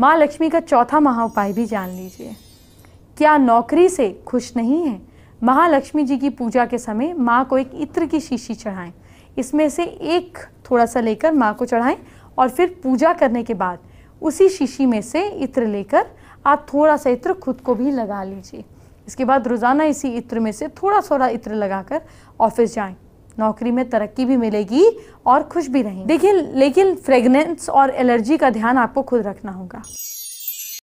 माँ लक्ष्मी का चौथा महाउपाय भी जान लीजिए क्या नौकरी से खुश नहीं है महालक्ष्मी जी की पूजा के समय माँ को एक इत्र की शीशी चढ़ाएं इसमें से एक थोड़ा सा लेकर माँ को चढ़ाएं और फिर पूजा करने के बाद उसी शीशी में से इत्र लेकर आप थोड़ा सा इत्र खुद को भी लगा लीजिए इसके बाद रोज़ाना इसी इत्र में से थोड़ा थोड़ा इत्र लगाकर ऑफिस जाएं नौकरी में तरक्की भी मिलेगी और खुश भी रहेंगे देखिए लेकिन फ्रेगनेंस और एलर्जी का ध्यान आपको खुद रखना होगा